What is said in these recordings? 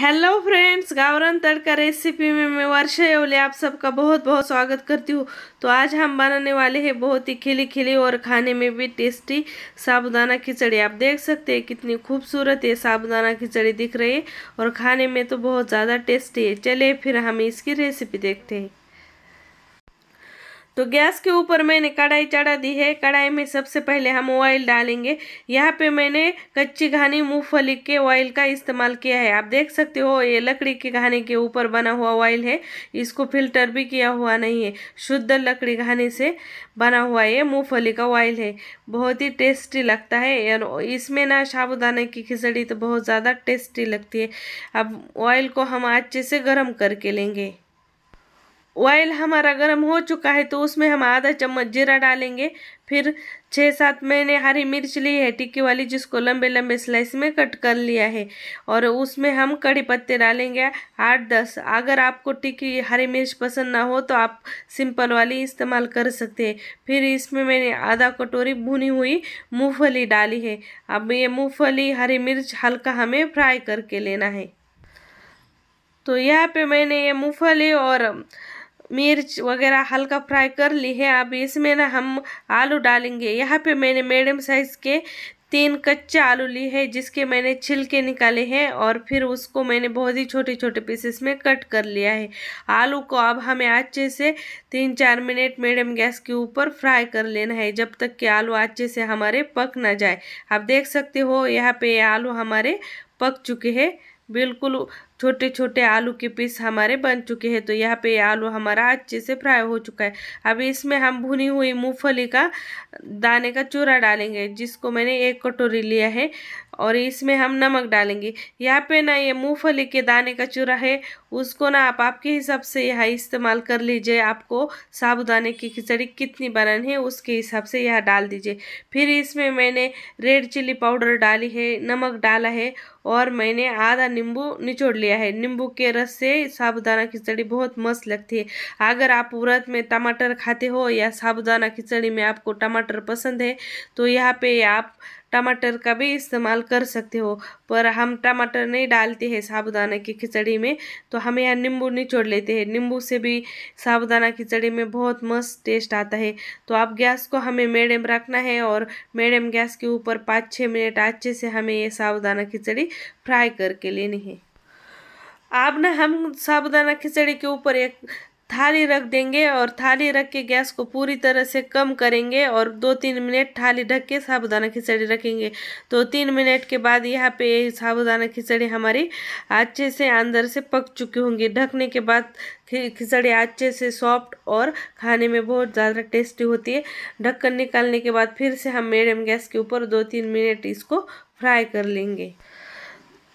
hello friends Gavran Tadka recipe में मैं वर्षा एवले आप सबका बहुत बहुत स्वागत करती हूँ तो आज हम बनाने वाले हैं बहुत ही खिली खिली और खाने में भी टेस्टी साबुदाना खिचड़ी आप देख सकते हैं कितनी खूबसूरत ये साबुदाना खिचड़ी दिख रही है और खाने में तो बहुत ज़्यादा टेस्टी है चले फिर हम इसकी रेसिपी देखते हैं तो गैस के ऊपर मैंने कढ़ाई चढ़ा दी है कढ़ाई में सबसे पहले हम ऑयल डालेंगे यहाँ पे मैंने कच्ची घानी मूँगफली के ऑयल का इस्तेमाल किया है आप देख सकते हो ये लकड़ी के घाने के ऊपर बना हुआ ऑयल है इसको फिल्टर भी किया हुआ नहीं है शुद्ध लकड़ी घाने से बना हुआ ये मूँगफली का ऑयल है बहुत ही टेस्टी लगता है इसमें ना साबुदाना की खिचड़ी तो बहुत ज़्यादा टेस्टी लगती है अब ऑयल को हम अच्छे से गर्म करके लेंगे ऑयल हमारा गर्म हो चुका है तो उसमें हम आधा चम्मच जीरा डालेंगे फिर छः सात मैंने हरी मिर्च ली है टिक्की वाली जिसको लंबे लंबे स्लाइस में कट कर लिया है और उसमें हम कड़ी पत्ते डालेंगे आठ दस अगर आपको टिक्की हरी मिर्च पसंद ना हो तो आप सिंपल वाली इस्तेमाल कर सकते हैं फिर इसमें मैंने आधा कटोरी भुनी हुई मूँगफली डाली है अब ये मूँगफली हरी मिर्च हल्का हमें फ्राई करके लेना है तो यहाँ पे मैंने ये मूँगफली और मिर्च वगैरह हल्का फ्राई कर ली है अब इसमें ना हम आलू डालेंगे यहाँ पे मैंने मीडियम साइज़ के तीन कच्चे आलू लिए हैं जिसके मैंने छिलके निकाले हैं और फिर उसको मैंने बहुत ही छोटे छोटे पीसेस में कट कर लिया है आलू को अब हमें अच्छे से तीन चार मिनट मीडियम गैस के ऊपर फ्राई कर लेना है जब तक कि आलू अच्छे से हमारे पक ना जाए आप देख सकते हो यहाँ पे आलू हमारे पक चुके हैं बिल्कुल छोटे छोटे आलू के पीस हमारे बन चुके हैं तो यहाँ पे आलू हमारा अच्छे से फ्राई हो चुका है अब इसमें हम भुनी हुई मूँगफली का दाने का चूरा डालेंगे जिसको मैंने एक कटोरी लिया है और इसमें हम नमक डालेंगे यहाँ पे ना ये मूँगफली के दाने का चूरा है उसको ना आप आपके हिसाब से यह इस्तेमाल कर लीजिए आपको साबुदाने की खिचड़ी कितनी बनानी है उसके हिसाब से यह डाल दीजिए फिर इसमें मैंने रेड चिली पाउडर डाली है नमक डाला है और मैंने आधा नींबू निचोड़ लिया गया है नींबू के रस से साबुदाना खिचड़ी बहुत मस्त लगती है अगर आप व्रत में टमाटर खाते हो या साबुदाना खिचड़ी में आपको टमाटर पसंद है तो यहाँ पे आप टमाटर का भी इस्तेमाल कर सकते हो पर हम टमाटर नहीं डालते हैं साबुदाना की खिचड़ी में तो हम यहाँ नींबू निचोड़ लेते हैं नींबू से भी साबुदाना खिचड़ी में बहुत मस्त टेस्ट आता है तो आप गैस को हमें मीडियम रखना है और मीडियम गैस के ऊपर पाँच छः मिनट अच्छे से हमें ये साबुदाना खिचड़ी फ्राई करके लेनी है आप ना हम साबुदाना खिचड़ी के ऊपर एक थाली रख देंगे और थाली रख के गैस को पूरी तरह से कम करेंगे और दो तीन मिनट थाली ढक के साबुदाना खिचड़ी रखेंगे तो तीन मिनट के बाद यहाँ पे साबुदाना खिचड़ी हमारी अच्छे से अंदर से पक चुकी होंगी ढकने के बाद खिचड़ी अच्छे से सॉफ्ट और खाने में बहुत ज़्यादा टेस्टी होती है ढक्कन निकालने के बाद फिर से हम मीडियम गैस के ऊपर दो तीन मिनट इसको फ्राई कर लेंगे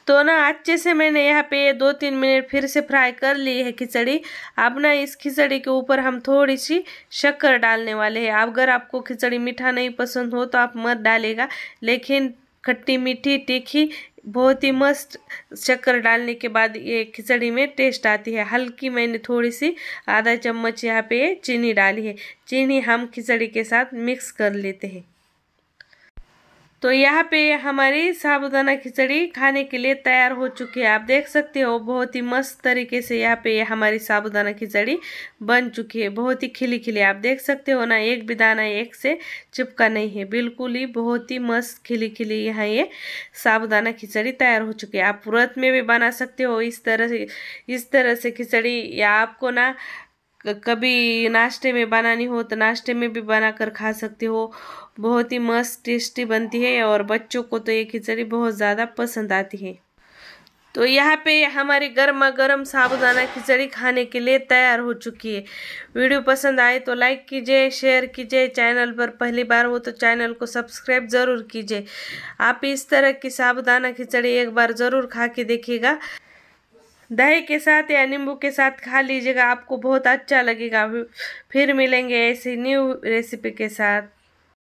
तो ना अच्छे से मैंने यहाँ पे दो तीन मिनट फिर से फ्राई कर ली है खिचड़ी अब ना इस खिचड़ी के ऊपर हम थोड़ी सी शक्कर डालने वाले हैं अगर आपको खिचड़ी मीठा नहीं पसंद हो तो आप मत डालेगा लेकिन खट्टी मीठी तीखी बहुत ही मस्त शक्कर डालने के बाद ये खिचड़ी में टेस्ट आती है हल्की मैंने थोड़ी सी आधा चम्मच यहाँ पे चीनी डाली है चीनी हम खिचड़ी के साथ मिक्स कर लेते हैं तो यहाँ पे हमारी साबुदाना खिचड़ी खाने के लिए तैयार हो चुकी है आप देख सकते हो बहुत ही मस्त तरीके से यहाँ पे हमारी साबुदाना खिचड़ी बन चुकी है बहुत ही खिली खिली आप देख सकते हो ना एक भी दाना एक से चिपका नहीं है बिल्कुल ही बहुत ही मस्त खिली खिली यहाँ ये साबुदाना खिचड़ी तैयार हो चुकी है आप व्रत में भी बना सकते हो इस तरह से इस तरह से खिचड़ी या आपको ना कभी नाश्ते में बनानी हो तो नाश्ते में भी बनाकर खा सकते हो बहुत ही मस्त टेस्टी बनती है और बच्चों को तो ये खिचड़ी बहुत ज़्यादा पसंद आती है तो यहाँ पे हमारी गर्मा गर्म साबुदाना खिचड़ी खाने के लिए तैयार हो चुकी है वीडियो पसंद आए तो लाइक कीजिए शेयर कीजिए चैनल पर पहली बार हो तो चैनल को सब्सक्राइब ज़रूर कीजिए आप इस तरह की साबुदाना खिचड़ी एक बार ज़रूर खा के देखिएगा दही के साथ या नींबू के साथ खा लीजिएगा आपको बहुत अच्छा लगेगा फिर मिलेंगे ऐसी न्यू रेसिपी के साथ